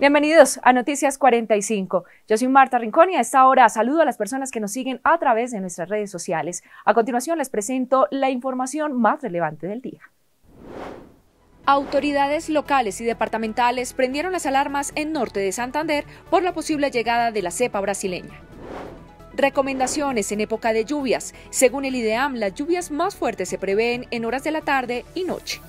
Bienvenidos a Noticias 45. Yo soy Marta Rincón y a esta hora saludo a las personas que nos siguen a través de nuestras redes sociales. A continuación les presento la información más relevante del día. Autoridades locales y departamentales prendieron las alarmas en norte de Santander por la posible llegada de la cepa brasileña. Recomendaciones en época de lluvias. Según el IDEAM, las lluvias más fuertes se prevén en horas de la tarde y noche.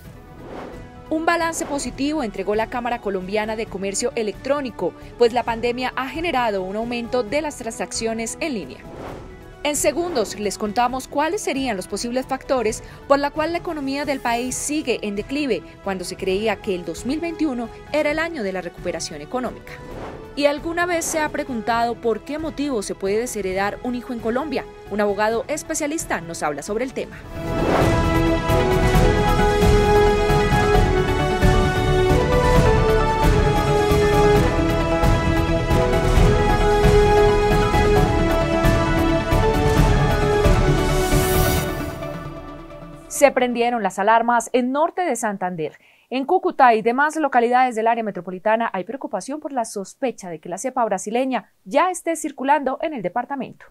Un balance positivo entregó la Cámara Colombiana de Comercio Electrónico, pues la pandemia ha generado un aumento de las transacciones en línea. En segundos les contamos cuáles serían los posibles factores por la cual la economía del país sigue en declive cuando se creía que el 2021 era el año de la recuperación económica. ¿Y alguna vez se ha preguntado por qué motivo se puede desheredar un hijo en Colombia? Un abogado especialista nos habla sobre el tema. Se prendieron las alarmas en norte de Santander. En Cúcuta y demás localidades del área metropolitana hay preocupación por la sospecha de que la cepa brasileña ya esté circulando en el departamento.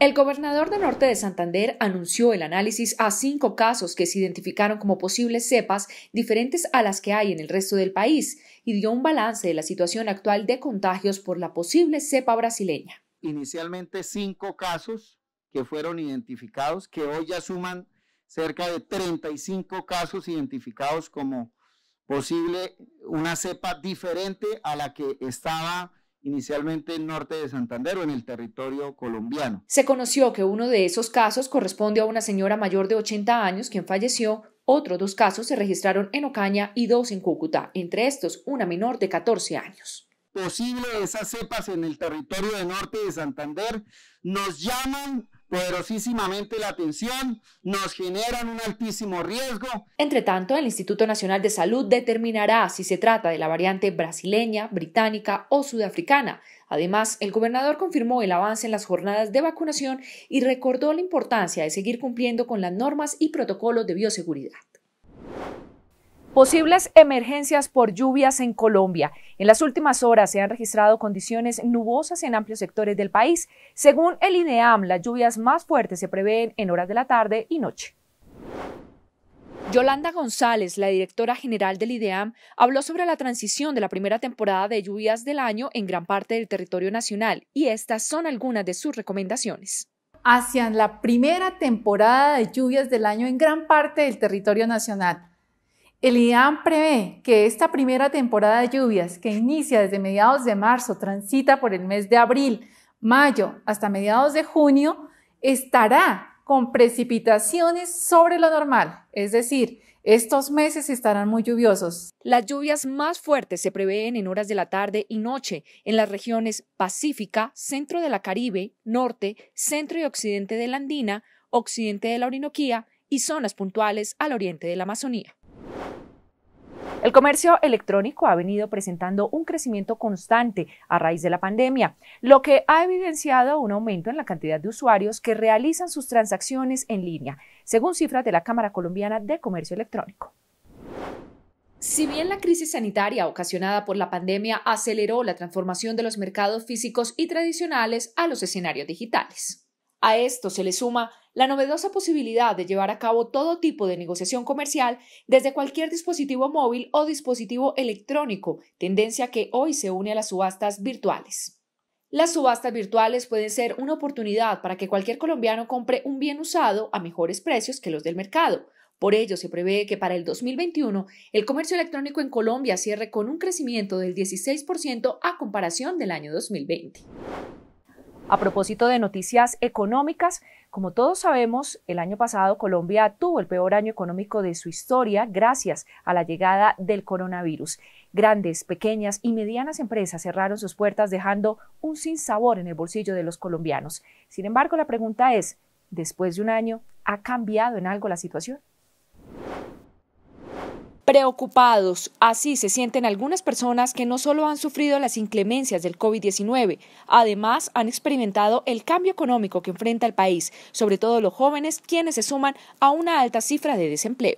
El gobernador de Norte de Santander anunció el análisis a cinco casos que se identificaron como posibles cepas diferentes a las que hay en el resto del país y dio un balance de la situación actual de contagios por la posible cepa brasileña. Inicialmente cinco casos que fueron identificados que hoy ya suman cerca de 35 casos identificados como posible una cepa diferente a la que estaba inicialmente en norte de Santander o en el territorio colombiano. Se conoció que uno de esos casos corresponde a una señora mayor de 80 años quien falleció. Otros dos casos se registraron en Ocaña y dos en Cúcuta, entre estos una menor de 14 años. Posible esas cepas en el territorio del norte de Santander nos llaman poderosísimamente la atención, nos generan un altísimo riesgo. Entre tanto, el Instituto Nacional de Salud determinará si se trata de la variante brasileña, británica o sudafricana. Además, el gobernador confirmó el avance en las jornadas de vacunación y recordó la importancia de seguir cumpliendo con las normas y protocolos de bioseguridad. Posibles emergencias por lluvias en Colombia. En las últimas horas se han registrado condiciones nubosas en amplios sectores del país. Según el IDEAM, las lluvias más fuertes se prevén en horas de la tarde y noche. Yolanda González, la directora general del IDEAM, habló sobre la transición de la primera temporada de lluvias del año en gran parte del territorio nacional y estas son algunas de sus recomendaciones. Hacia la primera temporada de lluvias del año en gran parte del territorio nacional, el IAM prevé que esta primera temporada de lluvias, que inicia desde mediados de marzo, transita por el mes de abril, mayo hasta mediados de junio, estará con precipitaciones sobre lo normal, es decir, estos meses estarán muy lluviosos. Las lluvias más fuertes se prevén en horas de la tarde y noche en las regiones Pacífica, centro de la Caribe, norte, centro y occidente de la Andina, occidente de la Orinoquía y zonas puntuales al oriente de la Amazonía. El comercio electrónico ha venido presentando un crecimiento constante a raíz de la pandemia, lo que ha evidenciado un aumento en la cantidad de usuarios que realizan sus transacciones en línea, según cifras de la Cámara Colombiana de Comercio Electrónico. Si bien la crisis sanitaria ocasionada por la pandemia aceleró la transformación de los mercados físicos y tradicionales a los escenarios digitales, a esto se le suma la novedosa posibilidad de llevar a cabo todo tipo de negociación comercial desde cualquier dispositivo móvil o dispositivo electrónico, tendencia que hoy se une a las subastas virtuales. Las subastas virtuales pueden ser una oportunidad para que cualquier colombiano compre un bien usado a mejores precios que los del mercado. Por ello, se prevé que para el 2021 el comercio electrónico en Colombia cierre con un crecimiento del 16% a comparación del año 2020. A propósito de noticias económicas, como todos sabemos, el año pasado Colombia tuvo el peor año económico de su historia gracias a la llegada del coronavirus. Grandes, pequeñas y medianas empresas cerraron sus puertas dejando un sinsabor en el bolsillo de los colombianos. Sin embargo, la pregunta es, después de un año, ¿ha cambiado en algo la situación? preocupados. Así se sienten algunas personas que no solo han sufrido las inclemencias del COVID-19, además han experimentado el cambio económico que enfrenta el país, sobre todo los jóvenes, quienes se suman a una alta cifra de desempleo.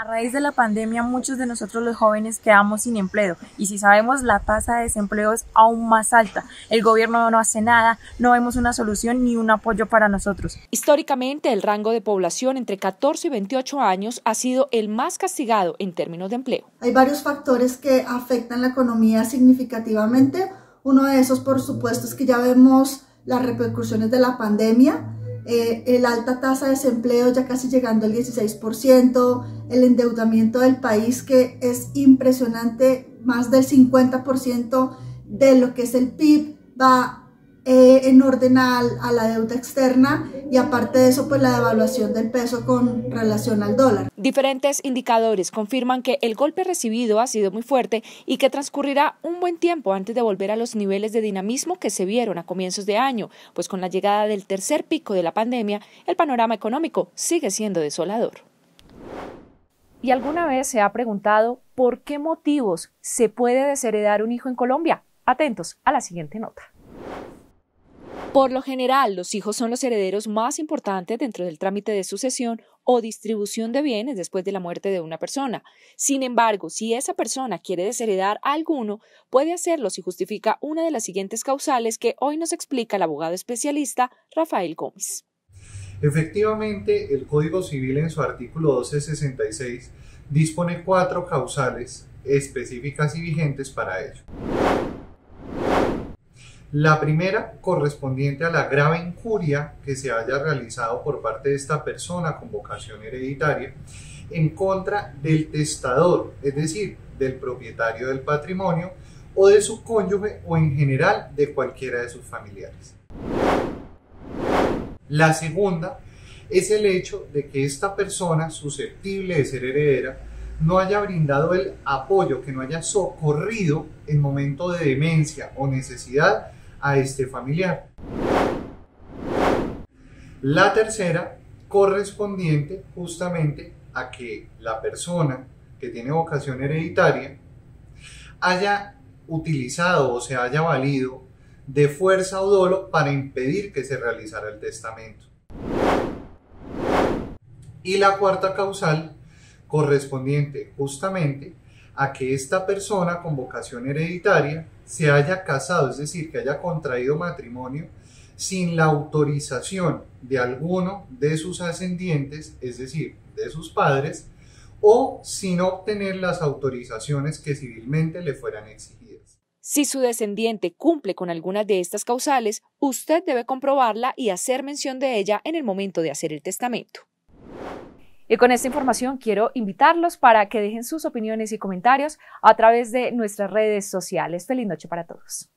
A raíz de la pandemia, muchos de nosotros los jóvenes quedamos sin empleo y si sabemos la tasa de desempleo es aún más alta. El gobierno no hace nada, no vemos una solución ni un apoyo para nosotros. Históricamente, el rango de población entre 14 y 28 años ha sido el más castigado en términos de empleo. Hay varios factores que afectan la economía significativamente. Uno de esos, por supuesto, es que ya vemos las repercusiones de la pandemia eh, el alta tasa de desempleo ya casi llegando al 16%, el endeudamiento del país que es impresionante, más del 50% de lo que es el PIB va eh, en orden a, a, la deuda externa y aparte de eso, pues la devaluación del peso con relación al dólar. Diferentes indicadores confirman que el golpe recibido ha sido muy fuerte y que transcurrirá un buen tiempo antes de volver a los niveles de dinamismo que se vieron a comienzos de año, pues con la llegada del tercer pico de la pandemia, el panorama económico sigue siendo desolador. ¿Y alguna vez se ha preguntado por qué motivos se puede desheredar un hijo en Colombia? Atentos a la siguiente nota. Por lo general, los hijos son los herederos más importantes dentro del trámite de sucesión o distribución de bienes después de la muerte de una persona. Sin embargo, si esa persona quiere desheredar a alguno, puede hacerlo si justifica una de las siguientes causales que hoy nos explica el abogado especialista Rafael Gómez. Efectivamente, el Código Civil en su artículo 1266 dispone cuatro causales específicas y vigentes para ello. La primera correspondiente a la grave injuria que se haya realizado por parte de esta persona con vocación hereditaria en contra del testador, es decir, del propietario del patrimonio o de su cónyuge o en general de cualquiera de sus familiares. La segunda es el hecho de que esta persona susceptible de ser heredera no haya brindado el apoyo, que no haya socorrido en momento de demencia o necesidad a este familiar. La tercera correspondiente justamente a que la persona que tiene vocación hereditaria haya utilizado o se haya valido de fuerza o dolo para impedir que se realizara el testamento. Y la cuarta causal correspondiente justamente a que esta persona con vocación hereditaria se haya casado, es decir, que haya contraído matrimonio sin la autorización de alguno de sus ascendientes, es decir, de sus padres, o sin obtener las autorizaciones que civilmente le fueran exigidas. Si su descendiente cumple con alguna de estas causales, usted debe comprobarla y hacer mención de ella en el momento de hacer el testamento. Y con esta información quiero invitarlos para que dejen sus opiniones y comentarios a través de nuestras redes sociales. Feliz noche para todos.